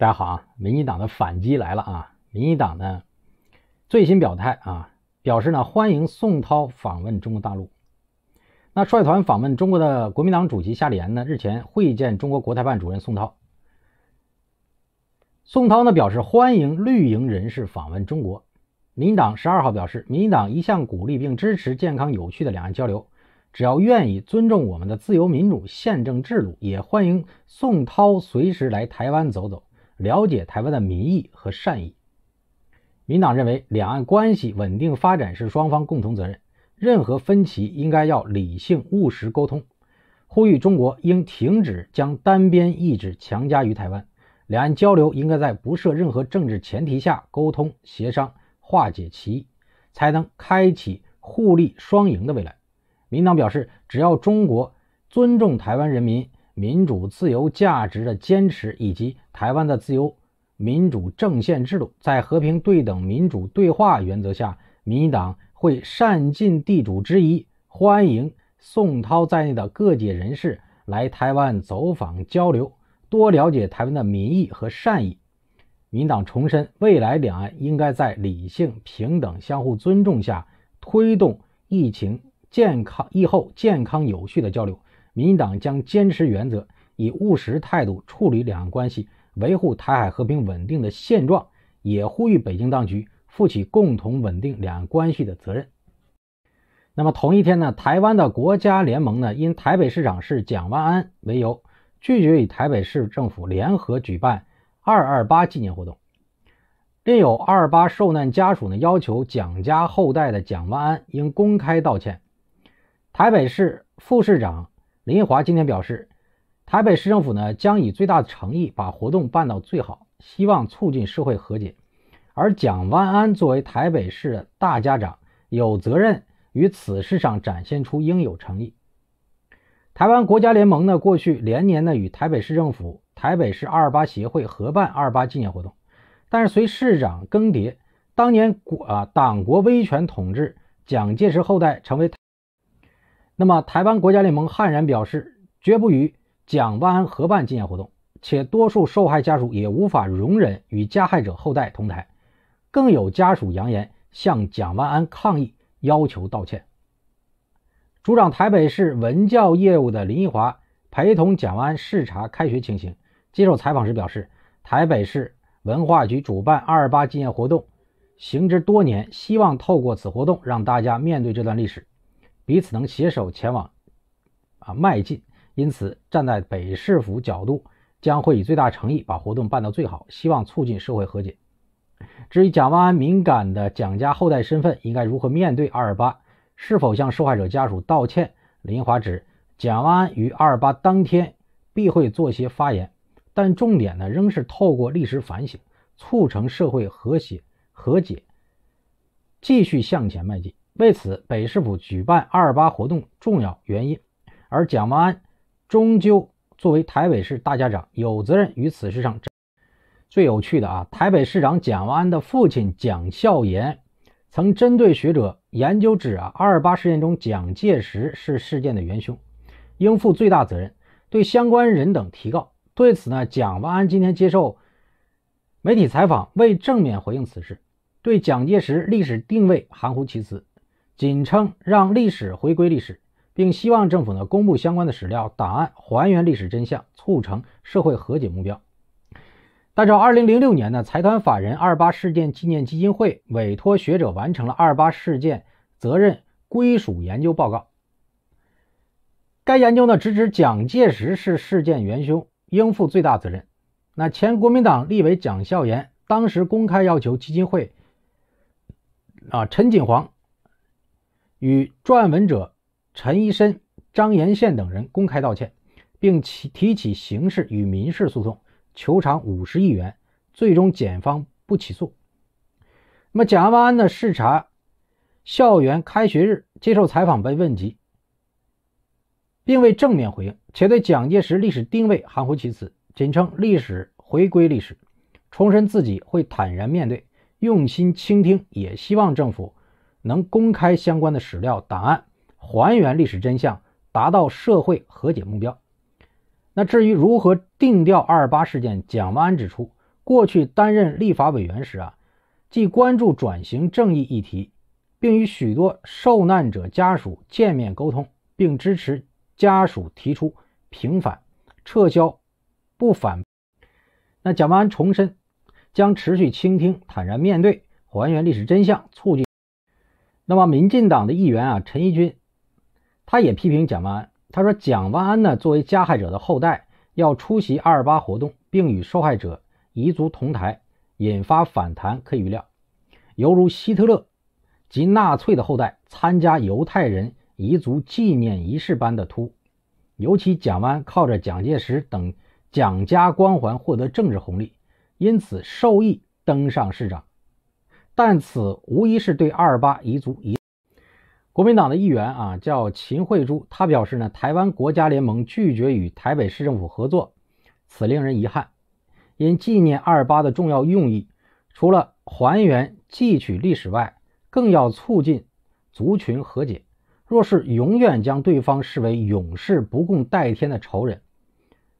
大家好啊！民进党的反击来了啊！民进党呢最新表态啊，表示呢欢迎宋涛访问中国大陆。那率团访问中国的国民党主席夏立言呢日前会见中国国台办主任宋涛。宋涛呢表示欢迎绿营人士访问中国。民进党十二号表示，民进党一向鼓励并支持健康有趣的两岸交流，只要愿意尊重我们的自由民主宪政制度，也欢迎宋涛随时来台湾走走。了解台湾的民意和善意，民党认为两岸关系稳定发展是双方共同责任，任何分歧应该要理性务实沟通，呼吁中国应停止将单边意志强加于台湾，两岸交流应该在不设任何政治前提下沟通协商化解歧义，才能开启互利双赢的未来。民党表示，只要中国尊重台湾人民。民主自由价值的坚持，以及台湾的自由民主政宪制度，在和平对等民主对话原则下，民党会善尽地主之谊，欢迎宋涛在内的各界人士来台湾走访交流，多了解台湾的民意和善意。民党重申，未来两岸应该在理性、平等、相互尊重下，推动疫情健康、疫后健康有序的交流。民进党将坚持原则，以务实态度处理两岸关系，维护台海和平稳定的现状，也呼吁北京当局负起共同稳定两岸关系的责任。那么同一天呢，台湾的国家联盟呢，因台北市长是蒋万安为由，拒绝与台北市政府联合举办二二八纪念活动。另有二二八受难家属呢，要求蒋家后代的蒋万安应公开道歉。台北市副市长。林华今天表示，台北市政府呢将以最大的诚意把活动办到最好，希望促进社会和解。而蒋万安作为台北市的大家长，有责任于此事上展现出应有诚意。台湾国家联盟呢过去连年呢与台北市政府、台北市二二八协会合办二二八纪念活动，但是随市长更迭，当年国啊党国威权统治，蒋介石后代成为。那么，台湾国家联盟悍然表示，绝不与蒋万安合办纪念活动，且多数受害家属也无法容忍与加害者后代同台，更有家属扬言向蒋万安抗议，要求道歉。主掌台北市文教业务的林义华陪同蒋万安视察开学情形，接受采访时表示，台北市文化局主办二二八纪念活动，行之多年，希望透过此活动让大家面对这段历史。彼此能携手前往，啊，迈进。因此，站在北市府角度，将会以最大诚意把活动办到最好，希望促进社会和解。至于蒋万安敏感的蒋家后代身份应该如何面对阿尔巴，是否向受害者家属道歉？林华指，蒋万安于阿尔巴当天必会做些发言，但重点呢仍是透过历史反省，促成社会和谐和解，继续向前迈进。为此，北市府举办二八活动，重要原因。而蒋万安终究作为台北市大家长，有责任于此事上。最有趣的啊，台北市长蒋万安的父亲蒋孝严曾针对学者研究指啊，二八事件中蒋介石是事件的元凶，应负最大责任，对相关人等提告。对此呢，蒋万安今天接受媒体采访，未正面回应此事，对蒋介石历史定位含糊其辞。仅称让历史回归历史，并希望政府呢公布相关的史料档案，还原历史真相，促成社会和解目标。但照二零零六年呢，财团法人二八事件纪念基金会委托学者完成了二八事件责任归属研究报告。该研究呢，直指蒋介石是事件元凶，应负最大责任。那前国民党立委蒋孝严当时公开要求基金会，啊，陈锦煌。与撰文者陈一申、张延宪等人公开道歉，并起提起刑事与民事诉讼，求偿五十亿元，最终检方不起诉。那么，蒋万安的视察校园开学日接受采访被问及，并未正面回应，且对蒋介石历史定位含糊其辞，仅称“历史回归历史”，重申自己会坦然面对，用心倾听，也希望政府。能公开相关的史料档案，还原历史真相，达到社会和解目标。那至于如何定调“二二八”事件，蒋万安指出，过去担任立法委员时啊，既关注转型正义议题，并与许多受难者家属见面沟通，并支持家属提出平反、撤销不反。那蒋万安重申，将持续倾听、坦然面对，还原历史真相，促进。那么，民进党的议员啊，陈宜君，他也批评蒋万安，他说：“蒋万安呢，作为加害者的后代，要出席二八活动，并与受害者彝族同台，引发反弹可以预料，犹如希特勒及纳粹的后代参加犹太人彝族纪念仪式般的突。尤其蒋万靠着蒋介石等蒋家光环获得政治红利，因此受益登上市长。”但此无疑是对二尔八遗族一国民党的议员啊，叫秦惠珠，他表示呢，台湾国家联盟拒绝与台北市政府合作，此令人遗憾。因纪念阿二八的重要用意，除了还原汲取历史外，更要促进族群和解。若是永远将对方视为永世不共戴天的仇人，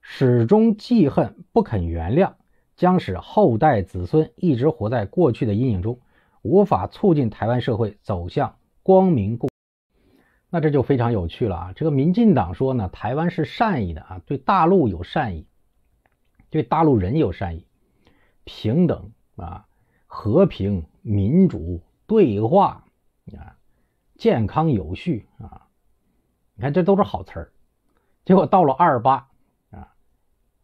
始终记恨不肯原谅。将使后代子孙一直活在过去的阴影中，无法促进台湾社会走向光明共。那这就非常有趣了啊！这个民进党说呢，台湾是善意的啊，对大陆有善意，对大陆人有善意，平等啊，和平、民主、对话啊，健康有序啊。你看，这都是好词儿。结果到了二八啊，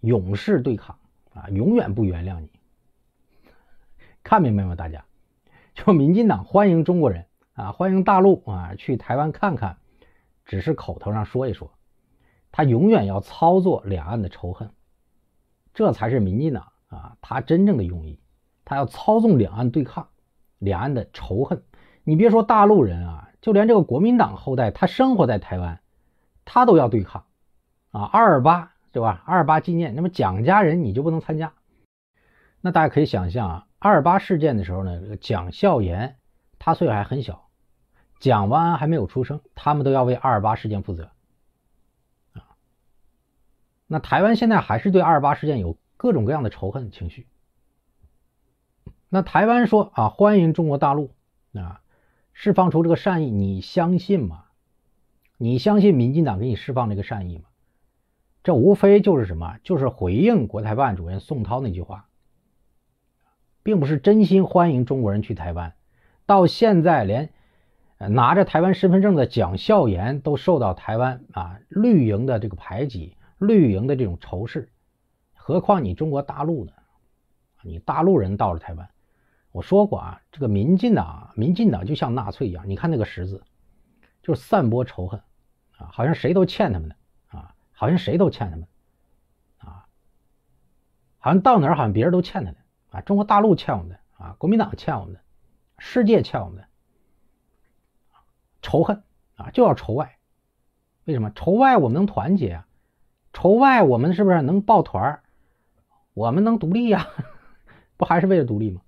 勇士对抗。啊，永远不原谅你，看明白吗？大家，就民进党欢迎中国人啊，欢迎大陆啊，去台湾看看，只是口头上说一说，他永远要操作两岸的仇恨，这才是民进党啊，他真正的用意，他要操纵两岸对抗，两岸的仇恨。你别说大陆人啊，就连这个国民党后代，他生活在台湾，他都要对抗啊，二二八。对吧？二八纪念，那么蒋家人你就不能参加。那大家可以想象啊，二八事件的时候呢，蒋孝严他岁数还很小，蒋万安还没有出生，他们都要为二八事件负责啊。那台湾现在还是对二八事件有各种各样的仇恨情绪。那台湾说啊，欢迎中国大陆啊，释放出这个善意，你相信吗？你相信民进党给你释放这个善意吗？这无非就是什么？就是回应国台办主任宋涛那句话，并不是真心欢迎中国人去台湾。到现在，连拿着台湾身份证的蒋孝严都受到台湾啊绿营的这个排挤、绿营的这种仇视。何况你中国大陆呢？你大陆人到了台湾，我说过啊，这个民进党，民进党就像纳粹一样，你看那个十字，就是散播仇恨啊，好像谁都欠他们的。好像谁都欠他们，啊，好像到哪儿好像别人都欠他的，啊，中国大陆欠我们的，啊，国民党欠我们的，世界欠我们的，仇恨啊，就要仇外，为什么仇外我们能团结啊？仇外我们是不是能抱团？我们能独立呀？不还是为了独立吗？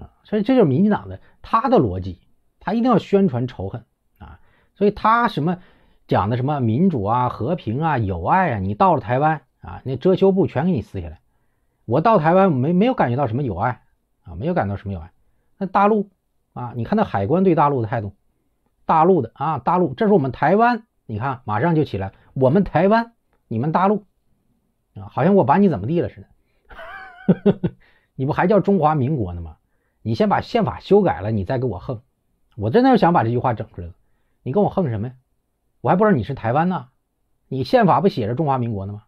啊，所以这就是民进党的他的逻辑，他一定要宣传仇恨啊，所以他什么？讲的什么民主啊、和平啊、友爱啊？你到了台湾啊，那遮羞布全给你撕下来。我到台湾没没有感觉到什么友爱啊，没有感到什么友爱。那大陆啊，你看那海关对大陆的态度，大陆的啊，大陆。这是我们台湾，你看马上就起来，我们台湾，你们大陆啊，好像我把你怎么地了似的。你不还叫中华民国呢吗？你先把宪法修改了，你再给我横。我真的要想把这句话整出来了，你跟我横什么呀？我还不知道你是台湾呢，你宪法不写着中华民国呢吗？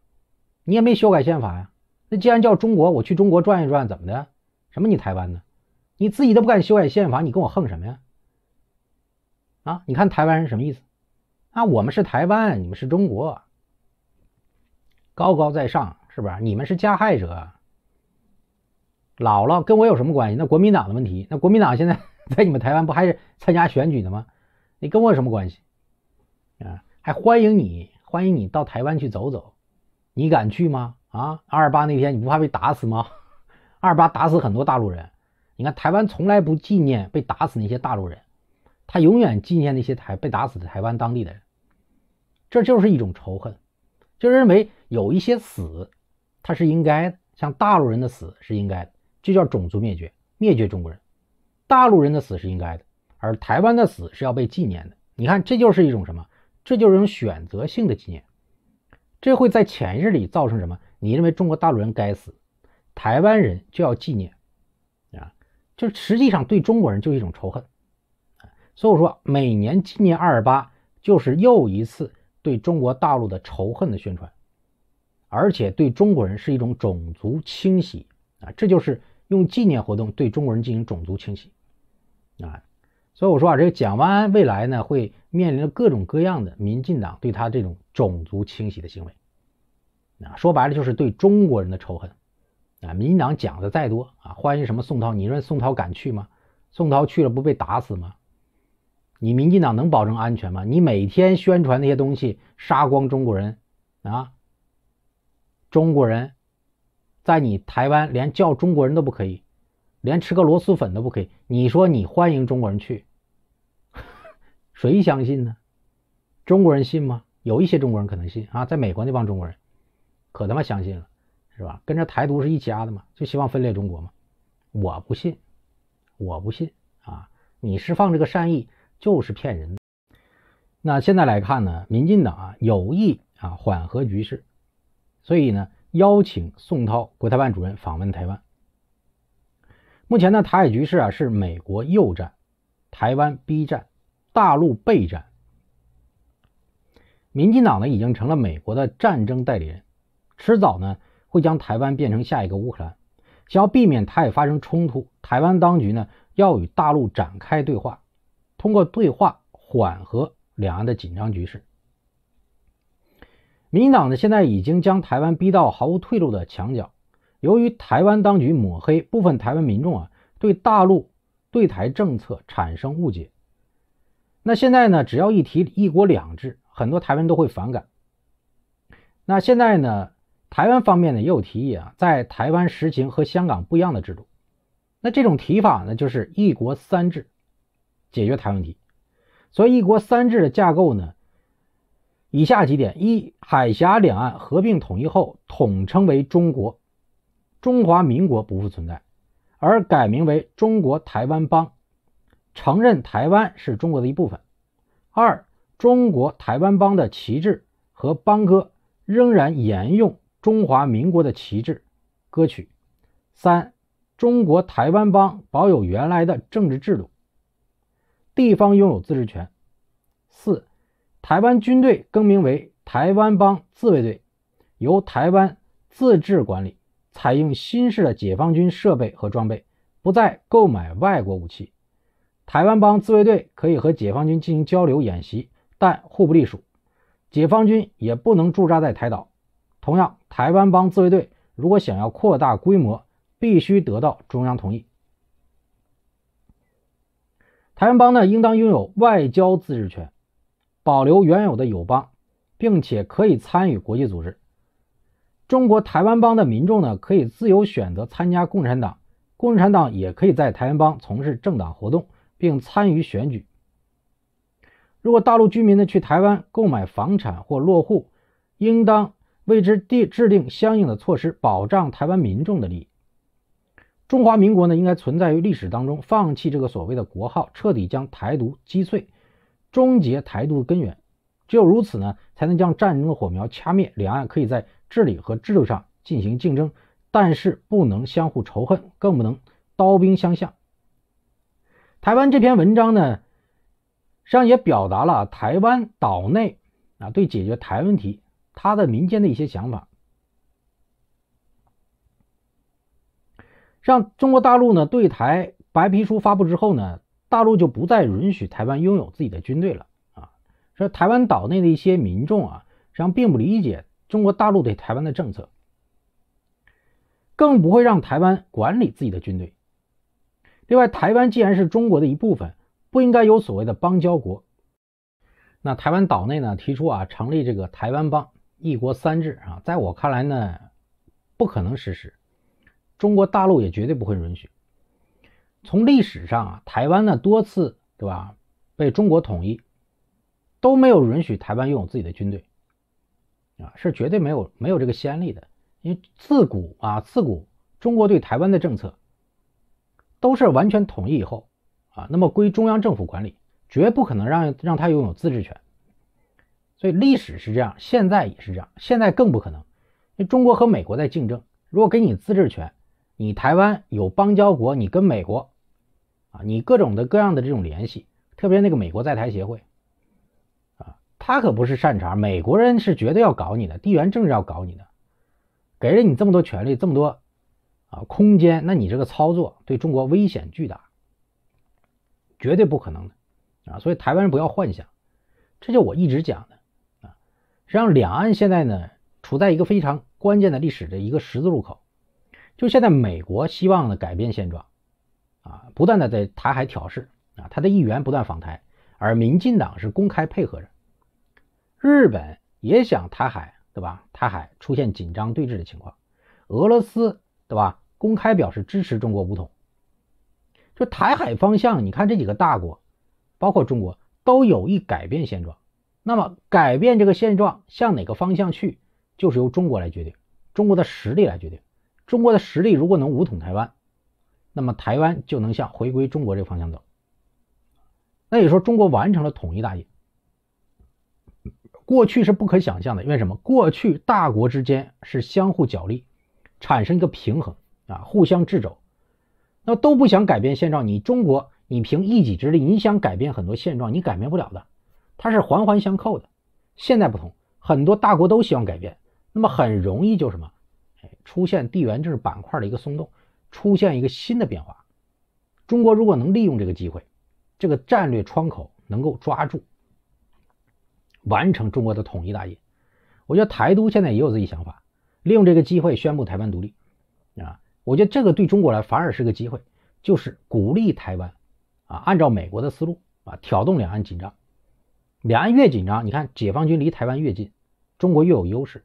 你也没修改宪法呀。那既然叫中国，我去中国转一转怎么的？什么你台湾呢？你自己都不敢修改宪法，你跟我横什么呀？啊，你看台湾人什么意思？那我们是台湾，你们是中国，高高在上是不是？你们是加害者。姥姥跟我有什么关系？那国民党的问题，那国民党现在 在你们台湾不还是参加选举呢吗？你跟我有什么关系？啊，还欢迎你，欢迎你到台湾去走走，你敢去吗？啊，二八那天你不怕被打死吗？二八打死很多大陆人，你看台湾从来不纪念被打死那些大陆人，他永远纪念那些台被打死的台湾当地的人，这就是一种仇恨，就认为有一些死他是应该的，像大陆人的死是应该的，这叫种族灭绝，灭绝中国人，大陆人的死是应该的，而台湾的死是要被纪念的，你看这就是一种什么？这就是一种选择性的纪念，这会在潜意识里造成什么？你认为中国大陆人该死，台湾人就要纪念，啊，就实际上对中国人就是一种仇恨，啊，所以说每年纪念二二八就是又一次对中国大陆的仇恨的宣传，而且对中国人是一种种族清洗，啊，这就是用纪念活动对中国人进行种族清洗，啊。所以我说啊，这个蒋万安未来呢，会面临着各种各样的民进党对他这种种族清洗的行为。啊，说白了就是对中国人的仇恨。啊，民进党讲的再多啊，欢迎什么宋涛？你认为宋涛敢去吗？宋涛去了不被打死吗？你民进党能保证安全吗？你每天宣传那些东西，杀光中国人，啊，中国人在你台湾连叫中国人都不可以，连吃个螺蛳粉都不可以。你说你欢迎中国人去？谁相信呢？中国人信吗？有一些中国人可能信啊，在美国那帮中国人可他妈相信了，是吧？跟着台独是一家的嘛，就希望分裂中国嘛。我不信，我不信啊！你释放这个善意就是骗人。那现在来看呢，民进党啊有意啊缓和局势，所以呢邀请宋涛国台办主任访问台湾。目前呢，台海局势啊是美国右战，台湾 B 战。大陆备战，民进党呢已经成了美国的战争代理人，迟早呢会将台湾变成下一个乌克兰。想要避免台海发生冲突，台湾当局呢要与大陆展开对话，通过对话缓和两岸的紧张局势。民进党呢现在已经将台湾逼到毫无退路的墙角。由于台湾当局抹黑，部分台湾民众啊对大陆对台政策产生误解。那现在呢，只要一提“一国两制”，很多台湾都会反感。那现在呢，台湾方面呢也有提议啊，在台湾实行和香港不一样的制度。那这种提法呢，就是“一国三制”，解决台湾问题。所以“一国三制”的架构呢，以下几点：一、海峡两岸合并统一后，统称为中国，中华民国不复存在，而改名为中国台湾邦。承认台湾是中国的一部分。二、中国台湾邦的旗帜和邦歌仍然沿用中华民国的旗帜、歌曲。三、中国台湾邦保有原来的政治制度，地方拥有自治权。四、台湾军队更名为台湾邦自卫队，由台湾自治管理，采用新式的解放军设备和装备，不再购买外国武器。台湾邦自卫队可以和解放军进行交流演习，但互不隶属。解放军也不能驻扎在台岛。同样，台湾邦自卫队如果想要扩大规模，必须得到中央同意。台湾邦呢，应当拥有外交自治权，保留原有的友邦，并且可以参与国际组织。中国台湾邦的民众呢，可以自由选择参加共产党，共产党也可以在台湾邦从事政党活动。并参与选举。如果大陆居民呢去台湾购买房产或落户，应当为之地制定相应的措施，保障台湾民众的利益。中华民国呢应该存在于历史当中，放弃这个所谓的国号，彻底将台独击碎，终结台独根源。只有如此呢，才能将战争的火苗掐灭。两岸可以在治理和制度上进行竞争，但是不能相互仇恨，更不能刀兵相向。台湾这篇文章呢，实际上也表达了台湾岛内啊对解决台问题他的民间的一些想法。让中国大陆呢对台白皮书发布之后呢，大陆就不再允许台湾拥有自己的军队了啊。说台湾岛内的一些民众啊，实际上并不理解中国大陆对台湾的政策，更不会让台湾管理自己的军队。另外，台湾既然是中国的一部分，不应该有所谓的邦交国。那台湾岛内呢提出啊成立这个台湾邦，一国三制啊，在我看来呢，不可能实施，中国大陆也绝对不会允许。从历史上啊，台湾呢多次对吧被中国统一，都没有允许台湾拥有自己的军队，啊是绝对没有没有这个先例的，因为自古啊自古中国对台湾的政策。都是完全统一以后，啊，那么归中央政府管理，绝不可能让让他拥有自治权。所以历史是这样，现在也是这样，现在更不可能。因为中国和美国在竞争，如果给你自治权，你台湾有邦交国，你跟美国，啊，你各种的各样的这种联系，特别那个美国在台协会，啊，他可不是善茬，美国人是绝对要搞你的，地缘政治要搞你的，给了你这么多权利，这么多。啊，空间，那你这个操作对中国危险巨大，绝对不可能的啊！所以台湾人不要幻想，这就我一直讲的啊。让两岸现在呢处在一个非常关键的历史的一个十字路口。就现在，美国希望呢改变现状啊，不断的在台海挑事啊，他的议员不断访台，而民进党是公开配合着。日本也想台海对吧？台海出现紧张对峙的情况，俄罗斯。对吧？公开表示支持中国武统。就台海方向，你看这几个大国，包括中国，都有意改变现状。那么改变这个现状，向哪个方向去，就是由中国来决定，中国的实力来决定。中国的实力如果能武统台湾，那么台湾就能向回归中国这个方向走。那也说中国完成了统一大业。过去是不可想象的，因为什么？过去大国之间是相互角力。产生一个平衡啊，互相制肘，那都不想改变现状。你中国，你凭一己之力，你想改变很多现状，你改变不了的。它是环环相扣的。现在不同，很多大国都希望改变，那么很容易就什么，哎，出现地缘政治板块的一个松动，出现一个新的变化。中国如果能利用这个机会，这个战略窗口能够抓住，完成中国的统一大业。我觉得台独现在也有自己想法。利用这个机会宣布台湾独立，啊，我觉得这个对中国来反而是个机会，就是鼓励台湾，啊，按照美国的思路，啊，挑动两岸紧张，两岸越紧张，你看解放军离台湾越近，中国越有优势。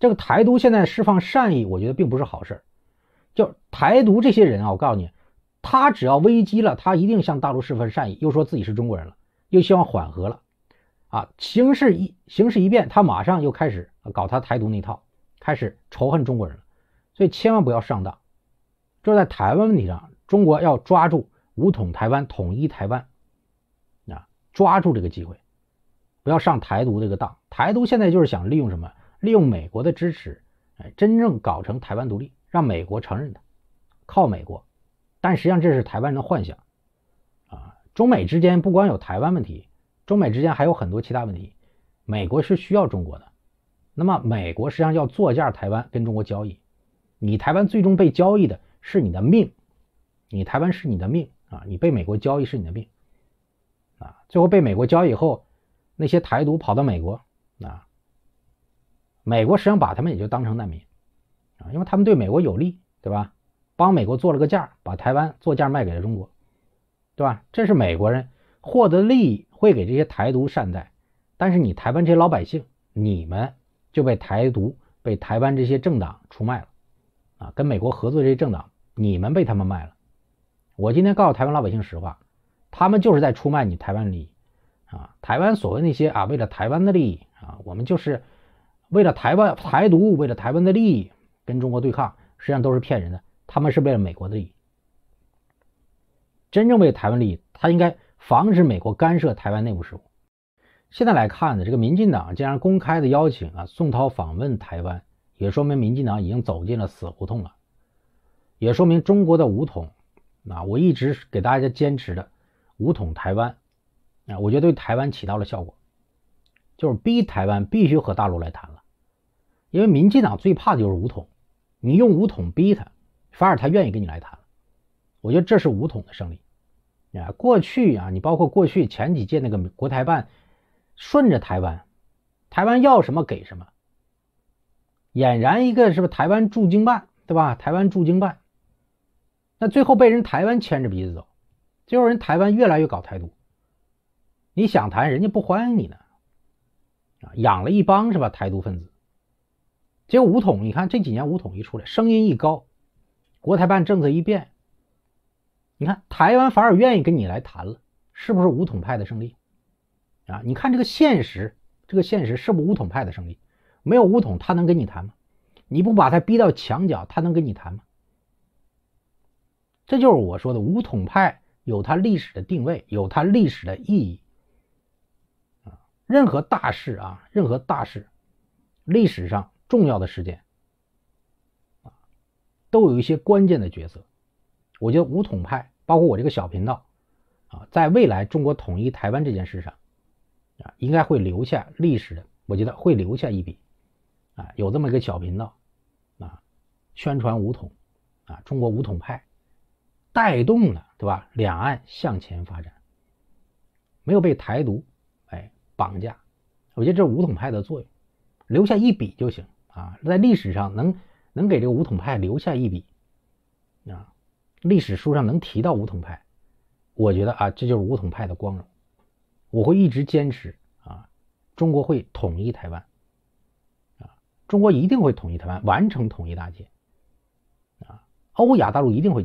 这个台独现在释放善意，我觉得并不是好事儿。就台独这些人啊，我告诉你，他只要危机了，他一定向大陆释放善意，又说自己是中国人了，又希望缓和了，啊，形势一形势一变，他马上又开始搞他台独那套。开始仇恨中国人了，所以千万不要上当。这在台湾问题上，中国要抓住武统台湾、统一台湾，啊，抓住这个机会，不要上台独这个当。台独现在就是想利用什么？利用美国的支持，哎，真正搞成台湾独立，让美国承认它，靠美国。但实际上这是台湾人的幻想，啊，中美之间不光有台湾问题，中美之间还有很多其他问题。美国是需要中国的。那么，美国实际上要作价台湾跟中国交易，你台湾最终被交易的是你的命，你台湾是你的命啊，你被美国交易是你的命啊，最后被美国交易后，那些台独跑到美国啊，美国实际上把他们也就当成难民啊，因为他们对美国有利，对吧？帮美国做了个价，把台湾作价卖给了中国，对吧？这是美国人获得利益会给这些台独善待，但是你台湾这些老百姓，你们。就被台独、被台湾这些政党出卖了，啊，跟美国合作这些政党，你们被他们卖了。我今天告诉台湾老百姓实话，他们就是在出卖你台湾利益，啊，台湾所谓那些啊，为了台湾的利益啊，我们就是为了台湾台独，为了台湾的利益跟中国对抗，实际上都是骗人的，他们是为了美国的利益。真正为台湾利益，他应该防止美国干涉台湾内部事务。现在来看呢，这个民进党竟然公开的邀请啊宋涛访问台湾，也说明民进党已经走进了死胡同了，也说明中国的武统啊，我一直给大家坚持的武统台湾啊，我觉得对台湾起到了效果，就是逼台湾必须和大陆来谈了，因为民进党最怕的就是武统，你用武统逼他，反而他愿意跟你来谈我觉得这是武统的胜利啊，过去啊，你包括过去前几届那个国台办。顺着台湾，台湾要什么给什么，俨然一个是不是台湾驻京办对吧？台湾驻京办，那最后被人台湾牵着鼻子走，最后人台湾越来越搞台独，你想谈人家不欢迎你呢，啊，养了一帮是吧台独分子，结果五统你看这几年五统一出来声音一高，国台办政策一变，你看台湾反而愿意跟你来谈了，是不是五统派的胜利？啊，你看这个现实，这个现实是不武统派的胜利？没有武统，他能跟你谈吗？你不把他逼到墙角，他能跟你谈吗？这就是我说的武统派有它历史的定位，有它历史的意义。啊，任何大事啊，任何大事，历史上重要的事件。啊，都有一些关键的角色。我觉得武统派，包括我这个小频道，啊，在未来中国统一台湾这件事上。啊，应该会留下历史的，我觉得会留下一笔。啊，有这么一个小频道，啊，宣传武统，啊，中国武统派，带动了，对吧？两岸向前发展，没有被台独，哎，绑架。我觉得这是武统派的作用，留下一笔就行。啊，在历史上能能给这个武统派留下一笔，啊，历史书上能提到武统派，我觉得啊，这就是武统派的光荣。我会一直坚持啊，中国会统一台湾，啊，中国一定会统一台湾，完成统一大业，啊，欧亚大陆一定会。